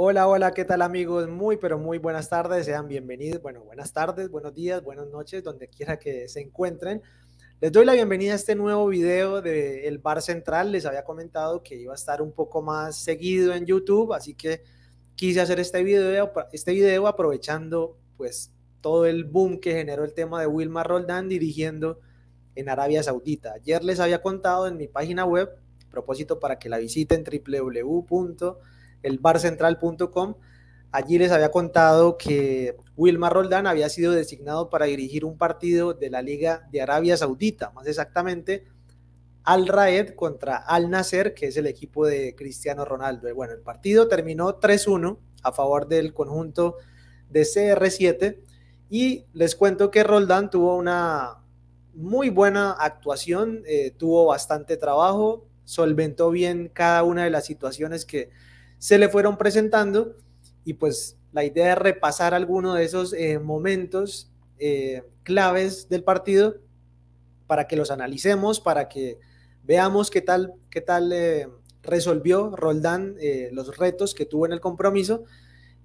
Hola, hola, ¿qué tal amigos? Muy, pero muy buenas tardes, sean bienvenidos, bueno, buenas tardes, buenos días, buenas noches, donde quiera que se encuentren. Les doy la bienvenida a este nuevo video del El Bar Central, les había comentado que iba a estar un poco más seguido en YouTube, así que quise hacer este video, este video aprovechando pues todo el boom que generó el tema de Wilma Roldán dirigiendo en Arabia Saudita. Ayer les había contado en mi página web, propósito para que la visiten www elbarcentral.com. Allí les había contado que Wilmar Roldán había sido designado para dirigir un partido de la Liga de Arabia Saudita, más exactamente Al Raed contra Al Nasser, que es el equipo de Cristiano Ronaldo. Bueno, el partido terminó 3-1 a favor del conjunto de CR7 y les cuento que Roldán tuvo una muy buena actuación, eh, tuvo bastante trabajo, solventó bien cada una de las situaciones que se le fueron presentando y pues la idea es repasar algunos de esos eh, momentos eh, claves del partido para que los analicemos, para que veamos qué tal, qué tal eh, resolvió Roldán los retos que tuvo en el compromiso.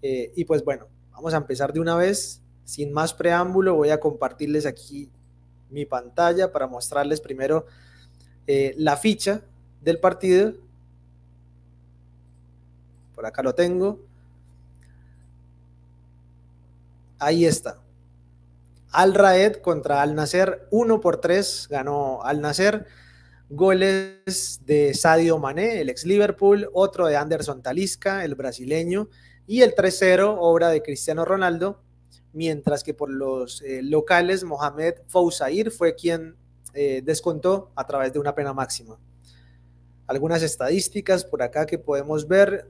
y pues bueno, vamos a empezar de una vez. Sin más preámbulo, voy a compartirles aquí mi pantalla para mostrarles primero la ficha del partido acá lo tengo. Ahí está. Al Raed contra Al Nacer, 1 por 3 ganó Al Nacer, Goles de Sadio Mané, el ex Liverpool, otro de Anderson Talisca, el brasileño, y el 3-0, obra de Cristiano Ronaldo, mientras que por los eh, locales Mohamed Fousair fue quien eh, descontó a través de una pena máxima. Algunas estadísticas por acá que podemos ver.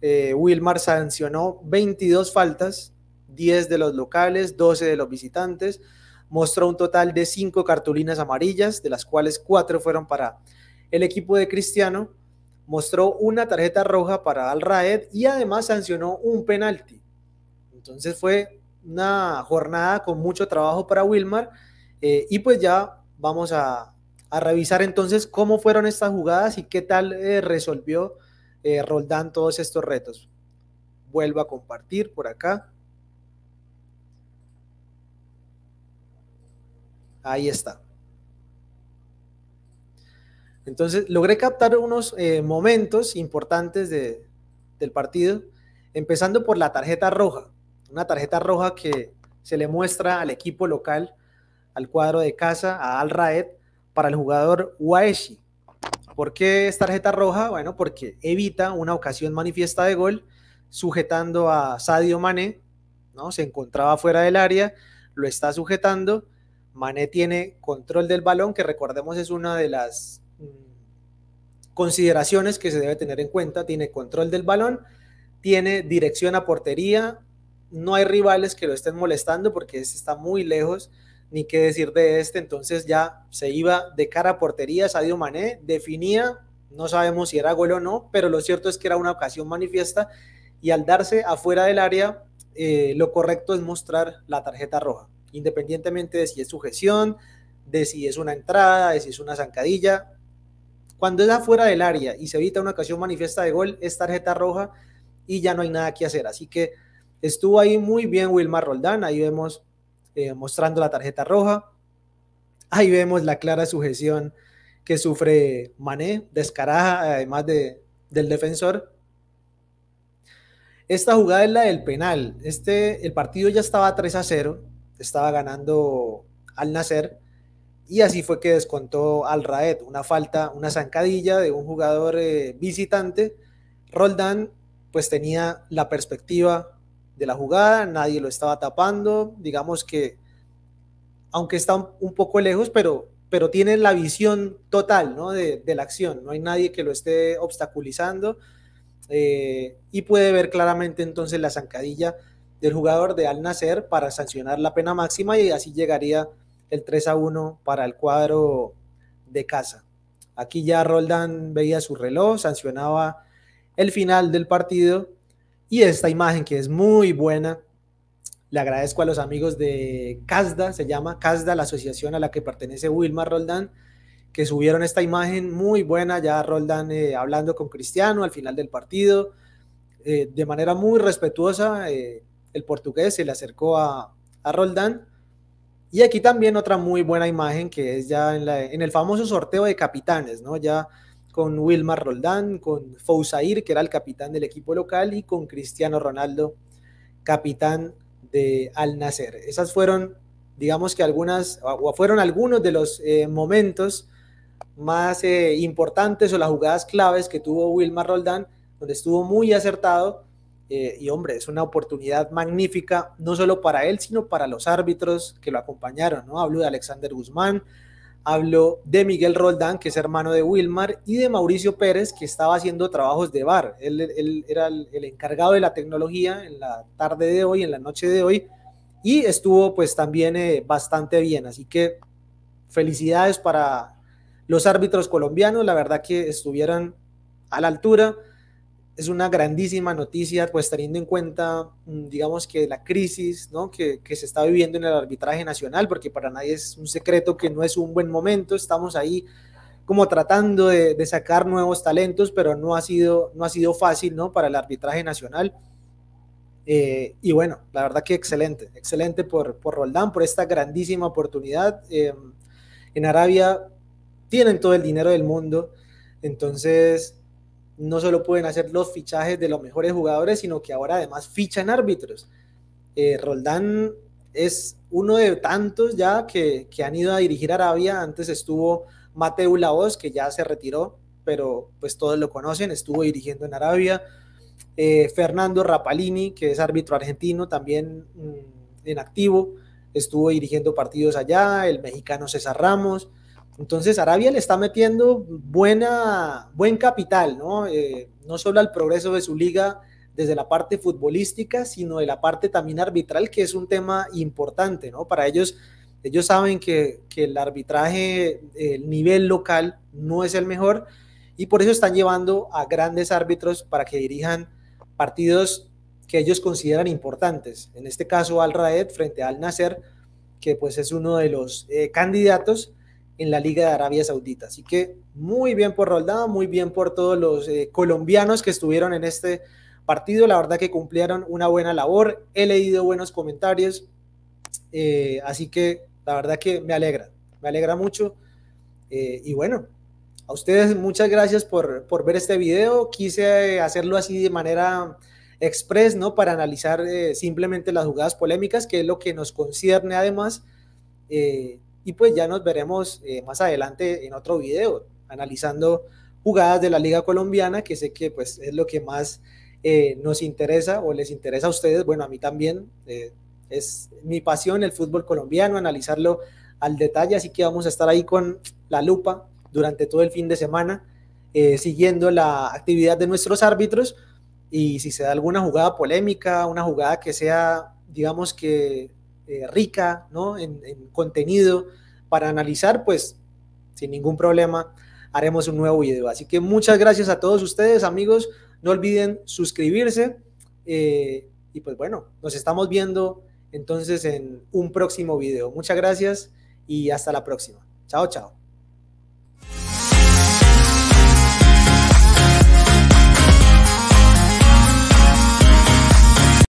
Eh, Wilmar sancionó 22 faltas, 10 de los locales, 12 de los visitantes, mostró un total de 5 cartulinas amarillas, de las cuales 4 fueron para el equipo de Cristiano, mostró una tarjeta roja para Al Raed y además sancionó un penalti. Entonces fue una jornada con mucho trabajo para Wilmar eh, y pues ya vamos a, revisar entonces cómo fueron estas jugadas y qué tal eh, resolvió eh, Roldán todos estos retos. Vuelvo a compartir por acá. Ahí está. Entonces, logré captar unos eh, momentos importantes de, del partido, empezando por la tarjeta roja, una tarjeta roja que se le muestra al equipo local, al cuadro de casa, a Al Raed, para el jugador Waeshi, ¿Por qué es tarjeta roja? Bueno, porque evita una ocasión manifiesta de gol sujetando a Sadio Mané, ¿no? Se encontraba fuera del área, lo está sujetando. Mané tiene control del balón, que recordemos es una de las mm, consideraciones que se debe tener en cuenta. Tiene control del balón, tiene dirección a portería, no hay rivales que lo estén molestando porque este está muy lejos ni qué decir de este, entonces ya se iba de cara a portería, Sadio Mané definía, no sabemos si era gol o no, pero lo cierto es que era una ocasión manifiesta y al darse afuera del área, eh, lo correcto es mostrar la tarjeta roja, independientemente de si es sujeción, de si es una entrada, de si es una zancadilla. Cuando es afuera del área y se evita una ocasión manifiesta de gol, es tarjeta roja y ya no hay nada que hacer. Así que estuvo ahí muy bien Wilmar Roldán, ahí vemos eh, mostrando la tarjeta roja. Ahí vemos la clara sujeción que sufre Mané, descaraja, además de, del defensor. Esta jugada es la del penal. Este, el partido ya estaba 3 a 0, estaba ganando al nacer, y así fue que descontó al Raed. Una falta, una zancadilla de un jugador eh, visitante. Roldán, pues tenía la perspectiva de la jugada, nadie lo estaba tapando, digamos que aunque está un poco lejos, pero, pero tiene la visión total ¿no? de, la acción, no hay nadie que lo esté obstaculizando eh, y puede ver claramente entonces la zancadilla del jugador de Al Nacer para sancionar la pena máxima y así llegaría el 3 a 1 para el cuadro de casa. Aquí ya Roldán veía su reloj, sancionaba el final del partido y esta imagen que es muy buena. Le agradezco a los amigos de CASDA, se llama CASDA, la asociación a la que pertenece Wilmar Roldán, que subieron esta imagen muy buena, ya Roldán eh, hablando con Cristiano al final del partido, eh, de manera muy respetuosa, eh, el portugués se le acercó a, a, Roldán. Y aquí también otra muy buena imagen que es ya en, en el famoso sorteo de capitanes, ¿no? Ya con Wilmar Roldán, con Fousair, que era el capitán del equipo local, y con Cristiano Ronaldo, capitán de Al Nacer. Esas fueron, digamos que algunas, o fueron algunos de los eh, momentos más eh, importantes o las jugadas claves que tuvo Wilmar Roldán, donde estuvo muy acertado. Eh, y hombre, es una oportunidad magnífica, no solo para él, sino para los árbitros que lo acompañaron, ¿no? Hablo de Alexander Guzmán, Habló de Miguel Roldán, que es hermano de Wilmar, y de Mauricio Pérez, que estaba haciendo trabajos de bar. Él, era el, encargado de la tecnología en la tarde de hoy, en la noche de hoy, y estuvo pues también eh, bastante bien. Así que felicidades para los árbitros colombianos, la verdad que estuvieron a la altura es una grandísima noticia, pues teniendo en cuenta, mm, digamos que la crisis ¿no? que, que, se está viviendo en el arbitraje nacional, porque para nadie es un secreto que no es un buen momento, estamos ahí como tratando de, sacar nuevos talentos, pero no ha sido, no ha sido fácil ¿no? para el arbitraje nacional. Eh, y bueno, la verdad que excelente, excelente por, por Roldán, por esta grandísima oportunidad. Eh, en Arabia tienen todo el dinero del mundo, entonces no solo pueden hacer los fichajes de los mejores jugadores, sino que ahora además fichan árbitros. Eh, Roldán es uno de tantos ya que, han ido a dirigir Arabia. Antes estuvo Mateu Laos, que ya se retiró, pero pues todos lo conocen, estuvo dirigiendo en Arabia. Eh, Fernando Rapalini, que es árbitro argentino, también mm, en activo, estuvo dirigiendo partidos allá. El mexicano César Ramos. Entonces Arabia le está metiendo buena, buen capital, eh, ¿no? solo al progreso de su liga desde la parte futbolística, sino de la parte también arbitral, que es un tema importante, ¿no? Para ellos, ellos saben que, que el arbitraje, el nivel local no es el mejor y por eso están llevando a grandes árbitros para que dirijan partidos que ellos consideran importantes. En este caso, Al Raed frente a Al Nasser, que pues es uno de los eh, candidatos en la Liga de Arabia Saudita. Así que muy bien por Roldán, muy bien por todos los eh, colombianos que estuvieron en este partido. La verdad que cumplieron una buena labor. He leído buenos comentarios. Eh, así que la verdad que me alegra, me alegra mucho. Eh, y bueno, a ustedes muchas gracias por, por, ver este video. Quise hacerlo así de manera express, ¿no? Para analizar simplemente las jugadas polémicas, que es lo que nos concierne además y pues ya nos veremos eh, más adelante en otro video analizando jugadas de la Liga Colombiana, que sé que pues es lo que más eh, nos interesa o les interesa a ustedes, bueno, a mí también eh, es mi pasión el fútbol colombiano, analizarlo al detalle, así que vamos a estar ahí con la lupa durante todo el fin de semana, siguiendo la actividad de nuestros árbitros y si se da alguna jugada polémica, una jugada que sea, digamos que eh, rica ¿no? en, contenido para analizar, pues sin ningún problema haremos un nuevo video. Así que muchas gracias a todos ustedes, amigos. No olviden suscribirse. Eh, y pues bueno, nos estamos viendo entonces en un próximo video. Muchas gracias y hasta la próxima. Chao, chao.